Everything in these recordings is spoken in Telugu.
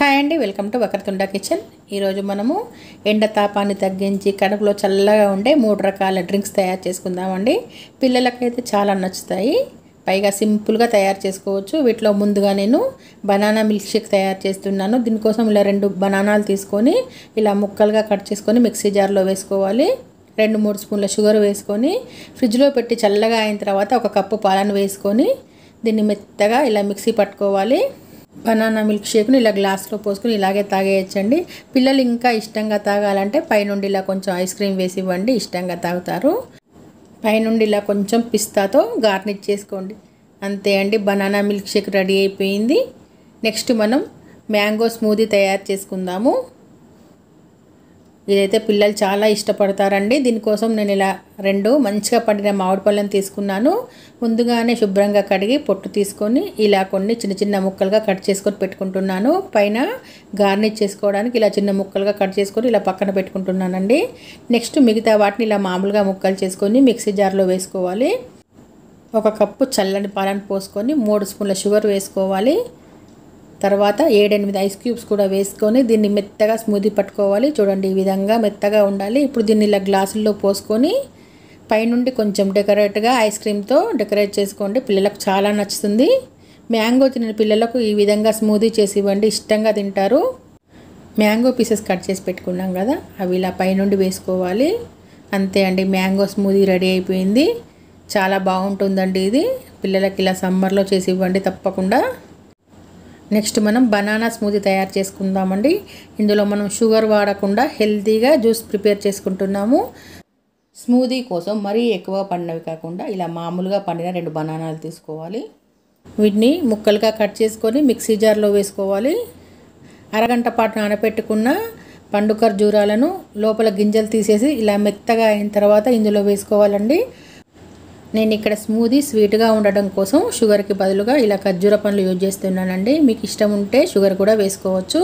హాయ్ అండి వెల్కమ్ టు వక్రతుండ కిచెన్ ఈరోజు మనము ఎండ తాపాన్ని తగ్గించి కడుపులో చల్లగా ఉండే మూడు రకాల డ్రింక్స్ తయారు చేసుకుందామండి పిల్లలకైతే చాలా నచ్చుతాయి పైగా సింపుల్గా తయారు చేసుకోవచ్చు వీటిలో ముందుగా నేను బనానా మిల్క్ షేక్ తయారు చేస్తున్నాను దీనికోసం ఇలా రెండు బనానాలు తీసుకొని ఇలా ముక్కలుగా కట్ చేసుకొని మిక్సీ జార్లో వేసుకోవాలి రెండు మూడు స్పూన్ల షుగర్ వేసుకొని ఫ్రిడ్జ్లో పెట్టి చల్లగా అయిన తర్వాత ఒక కప్పు పాలను వేసుకొని దీన్ని మెత్తగా ఇలా మిక్సీ పట్టుకోవాలి బనానా మిల్క్ షేక్ను ఇలా గ్లాస్లో పోసుకుని ఇలాగే తాగేయచ్చండి పిల్లలు ఇంకా ఇష్టంగా తాగాలంటే పైనుండి ఇలా కొంచెం ఐస్ క్రీమ్ వేసి ఇవ్వండి ఇష్టంగా తాగుతారు పైనుండి ఇలా కొంచెం పిస్తాతో గార్నిష్ చేసుకోండి అంతే అండి బనానా మిల్క్ షేక్ రెడీ అయిపోయింది నెక్స్ట్ మనం మ్యాంగో స్మూదీ తయారు చేసుకుందాము ఇదైతే పిల్లలు చాలా ఇష్టపడతారండి దీనికోసం నేను ఇలా రెండు మంచిగా పడిన మామిడి పళ్ళను తీసుకున్నాను ముందుగానే శుభ్రంగా కడిగి పొట్టు తీసుకొని ఇలా కొన్ని చిన్న చిన్న ముక్కలుగా కట్ చేసుకొని పెట్టుకుంటున్నాను పైన గార్నిష్ చేసుకోవడానికి ఇలా చిన్న ముక్కలుగా కట్ చేసుకొని ఇలా పక్కన పెట్టుకుంటున్నానండి నెక్స్ట్ మిగతా వాటిని ఇలా మామూలుగా ముక్కలు చేసుకొని మిక్సీ జార్లో వేసుకోవాలి ఒక కప్పు చల్లని పాలను పోసుకొని మూడు స్పూన్ల షుగర్ వేసుకోవాలి తర్వాత ఏడెనిమిది ఐస్ క్యూబ్స్ కూడా వేసుకొని దీన్ని మెత్తగా స్మూదీ పట్టుకోవాలి చూడండి ఈ విధంగా మెత్తగా ఉండాలి ఇప్పుడు దీన్ని ఇలా గ్లాసుల్లో పోసుకొని పైనుండి కొంచెం డెకరేట్గా ఐస్ క్రీమ్తో డెకరేట్ చేసుకోండి పిల్లలకు చాలా నచ్చుతుంది మ్యాంగో తిన్న పిల్లలకు ఈ విధంగా స్మూదీ చేసి ఇవ్వండి ఇష్టంగా తింటారు మ్యాంగో పీసెస్ కట్ చేసి పెట్టుకున్నాం కదా అవి ఇలా పైనుండి వేసుకోవాలి అంతే అండి మ్యాంగో స్మూదీ రెడీ అయిపోయింది చాలా బాగుంటుందండి ఇది పిల్లలకి ఇలా సమ్మర్లో చేసి ఇవ్వండి తప్పకుండా నెక్స్ట్ మనం బనానా స్మూదీ తయారు చేసుకుందామండి ఇందులో మనం షుగర్ వాడకుండా హెల్తీగా జ్యూస్ ప్రిపేర్ చేసుకుంటున్నాము స్మూదీ కోసం మరీ ఎక్కువ పండినవి కాకుండా ఇలా మామూలుగా పండిన రెండు బనానాలు తీసుకోవాలి వీటిని ముక్కలుగా కట్ చేసుకొని మిక్సీ జార్లో వేసుకోవాలి అరగంట పాటు నానబెట్టుకున్న పండు జూరాలను లోపల గింజలు తీసేసి ఇలా మెత్తగా అయిన తర్వాత ఇందులో వేసుకోవాలండి నేను ఇక్కడ స్మూదీ స్వీట్గా ఉండడం కోసం షుగర్కి బదులుగా ఇలా ఖర్జూర పండ్లు యూజ్ చేస్తున్నానండి మీకు ఇష్టం ఉంటే షుగర్ కూడా వేసుకోవచ్చు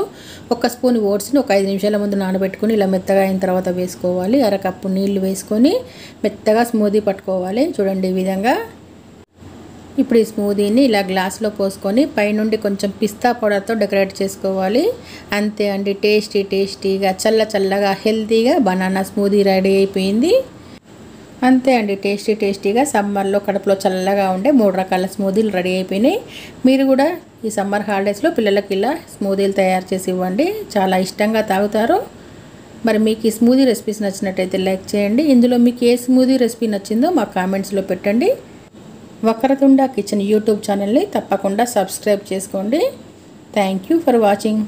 ఒక స్పూన్ ఓట్స్ని ఒక ఐదు నిమిషాల ముందు నానబెట్టుకుని ఇలా మెత్తగా అయిన తర్వాత వేసుకోవాలి అరకప్పు నీళ్లు వేసుకొని మెత్తగా స్మూదీ పట్టుకోవాలి చూడండి ఈ విధంగా ఇప్పుడు ఈ స్మూదీని ఇలా గ్లాస్లో పోసుకొని పైనుండి కొంచెం పిస్తా పౌడర్తో డెకరేట్ చేసుకోవాలి అంతే అండి టేస్టీ టేస్టీగా చల్ల చల్లగా హెల్తీగా బనానా స్మూదీ రెడీ అయిపోయింది అంతే అండి టేస్టీ టేస్టీగా సమ్మర్లో కడుపులో చల్లగా ఉండే మూడు రకాల స్మూదీలు రెడీ అయిపోయినాయి మీరు కూడా ఈ సమ్మర్ హాలిడేస్లో పిల్లలకి ఇలా స్మూదీలు తయారు చేసి ఇవ్వండి చాలా ఇష్టంగా తాగుతారు మరి మీకు ఈ స్మూదీ రెసిపీస్ నచ్చినట్టయితే లైక్ చేయండి ఇందులో మీకు ఏ స్మూదీ రెసిపీ నచ్చిందో మా కామెంట్స్లో పెట్టండి వక్రతుండ కిచెన్ యూట్యూబ్ ఛానల్ని తప్పకుండా సబ్స్క్రైబ్ చేసుకోండి థ్యాంక్ ఫర్ వాచింగ్